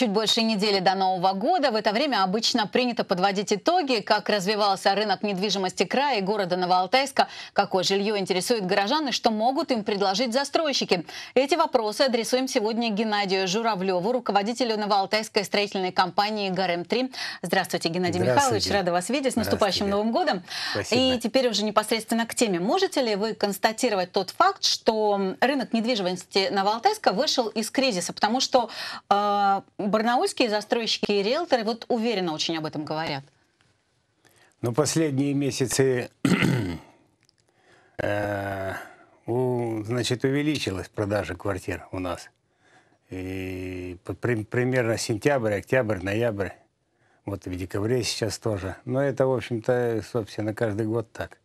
Чуть больше недели до Нового года. В это время обычно принято подводить итоги, как развивался рынок недвижимости края и города Новоалтайска, какое жилье интересует горожан и что могут им предложить застройщики. Эти вопросы адресуем сегодня Геннадию Журавлеву, руководителю Новоалтайской строительной компании «Гарем-3». Здравствуйте, Геннадий Здравствуйте. Михайлович. Рада вас видеть. С наступающим Новым годом. Спасибо. И теперь уже непосредственно к теме. Можете ли вы констатировать тот факт, что рынок недвижимости Новоалтайска вышел из кризиса? Потому что э, барнаульские застройщики и риэлторы вот уверенно очень об этом говорят. Ну, последние месяцы э, у, значит, увеличилась продажа квартир у нас. И при, примерно сентябрь, октябрь, ноябрь. Вот в декабре сейчас тоже. Но это, в общем-то, собственно, каждый год так.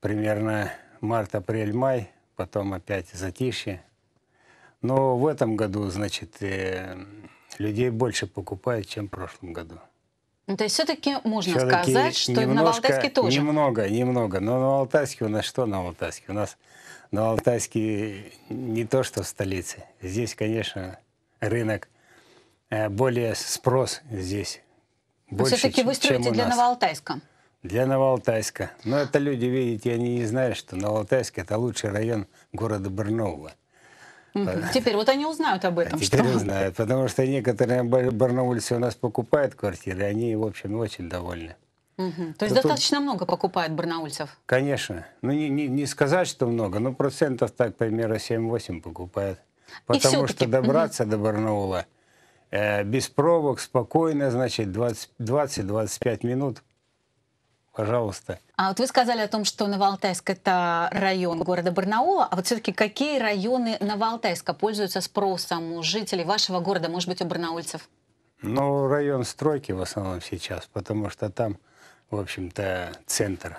Примерно март, апрель, май, потом опять затишье. Но в этом году, значит, э, людей больше покупают, чем в прошлом году. Ну, то есть все-таки можно все сказать, что немножко, на Алтайске тоже. Немного, немного. Но на Алтайске у нас что на Алтайске? У нас на Алтайске не то, что в столице. Здесь, конечно, рынок, э, более спрос здесь. больше, Но все-таки вы строите для Новоалтайска? Для Новоалтайска. Но это люди, видите, они не знают, что Новоалтайск – это лучший район города Барнаula. А. Теперь вот они узнают об этом. А теперь что... узнают, потому что некоторые барнаульцы у нас покупают квартиры, они, в общем, очень довольны. Угу. То есть Тут, достаточно много покупает барнаульцев? Конечно. Ну, не, не, не сказать, что много, но процентов так, примерно 7-8 покупают. Потому что добраться угу. до Барнаула э, без пробок, спокойно, значит, 20-25 минут – пожалуйста. А вот вы сказали о том, что Новоалтайск — это район города Барнаула. А вот все-таки какие районы Новоалтайска пользуются спросом у жителей вашего города, может быть, у барнаульцев? Ну, район стройки в основном сейчас, потому что там, в общем-то, центр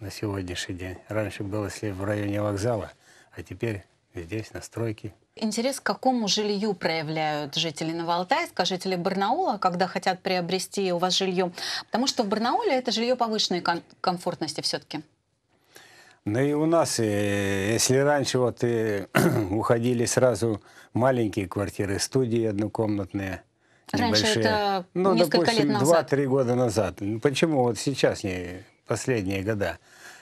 на сегодняшний день. Раньше было, если в районе вокзала, а теперь здесь, на стройке. Интерес к какому жилью проявляют жители Новоалтайска, жители Барнаула, когда хотят приобрести у вас жилье? Потому что в Барнауле это жилье повышенной ком- комфортности все-таки. Ну и у нас, э, если раньше вот э, уходили сразу маленькие квартиры, студии однокомнатные, Раньше это ну, несколько допустим, лет назад. 2-3 года назад. Почему вот сейчас не последние года?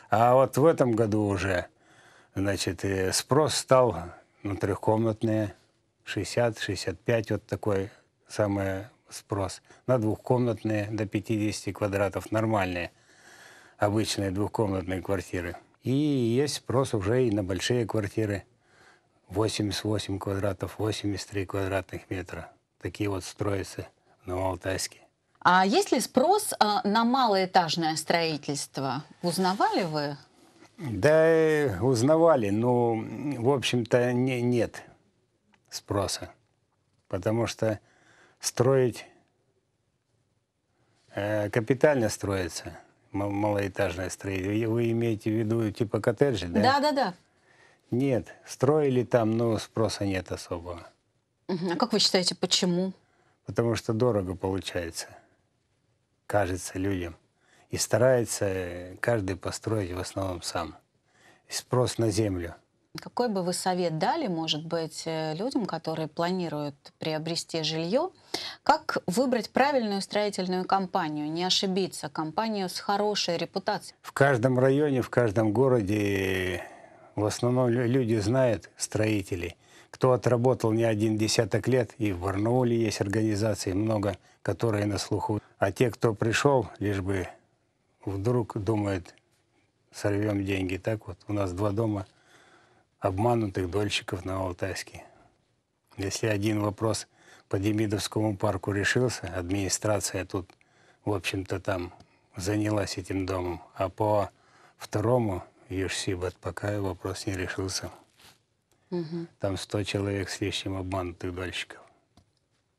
А вот в этом году уже Значит, спрос стал на трехкомнатные 60-65, вот такой самый спрос. На двухкомнатные до 50 квадратов нормальные, обычные двухкомнатные квартиры. И есть спрос уже и на большие квартиры. 88 квадратов, 83 квадратных метра. Такие вот строятся на Новоалтайске. А есть ли спрос а, на малоэтажное строительство? Узнавали вы да, узнавали, но, в общем-то, не, нет спроса. Потому что строить, э, капитально строится малоэтажное строительство. Вы имеете в виду типа коттеджи, да? Да, да, да. Нет, строили там, но спроса нет особого. А как вы считаете, почему? Потому что дорого получается, кажется людям. И старается каждый построить в основном сам. спрос на землю. Какой бы вы совет дали, может быть, э, людям, которые планируют приобрести жилье, как выбрать правильную строительную компанию, не ошибиться, компанию с хорошей репутацией? В каждом районе, в каждом городе э, в основном люди знают строителей, кто отработал не один десяток лет, и в Барнауле есть организации много, которые на слуху. А те, кто пришел, лишь бы вдруг думает, сорвем деньги. Так вот, у нас два дома обманутых дольщиков на Алтайске. Если один вопрос по Демидовскому парку решился, администрация тут, в общем-то, там занялась этим домом, а по второму Южсибат пока вопрос не решился. Угу. Там 100 человек с лишним обманутых дольщиков.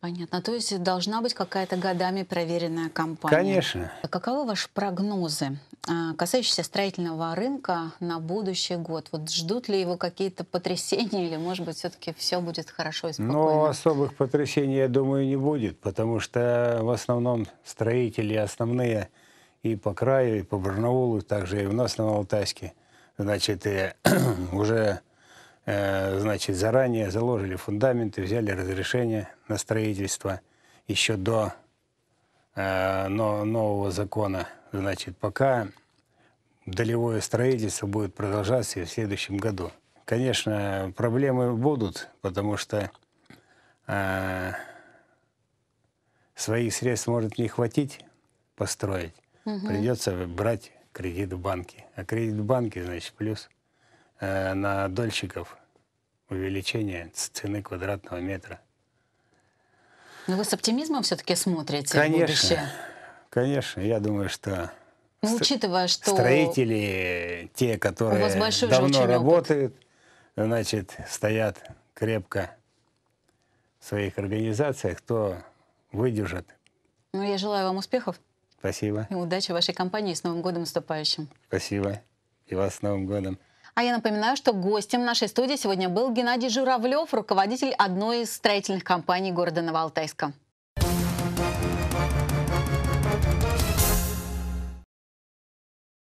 Понятно. То есть должна быть какая-то годами проверенная компания. Конечно. А каковы ваши прогнозы, а, касающиеся строительного рынка на будущий год? Вот ждут ли его какие-то потрясения или, может быть, все-таки все будет хорошо и спокойно? Ну, особых потрясений, я думаю, не будет, потому что в основном строители основные и по краю, и по Барнаулу, также и в нас на Алтайске, значит, уже Э, значит, заранее заложили фундаменты, взяли разрешение на строительство еще до э, но, нового закона. Значит, пока долевое строительство будет продолжаться и в следующем году. Конечно, проблемы будут, потому что э, своих средств может не хватить построить. Угу. Придется брать кредит в банке. А кредит в банке, значит, плюс э, на дольщиков увеличение цены квадратного метра. Но вы с оптимизмом все-таки смотрите конечно, в будущее? Конечно, я думаю, что ну, учитывая, что строители, те, которые давно работают, опыт. значит, стоят крепко в своих организациях, то выдержат. Ну, я желаю вам успехов. Спасибо. И удачи вашей компании. С Новым годом наступающим. Спасибо. И вас с Новым годом. А я напоминаю, что гостем нашей студии сегодня был Геннадий Журавлев, руководитель одной из строительных компаний города Новоалтайска.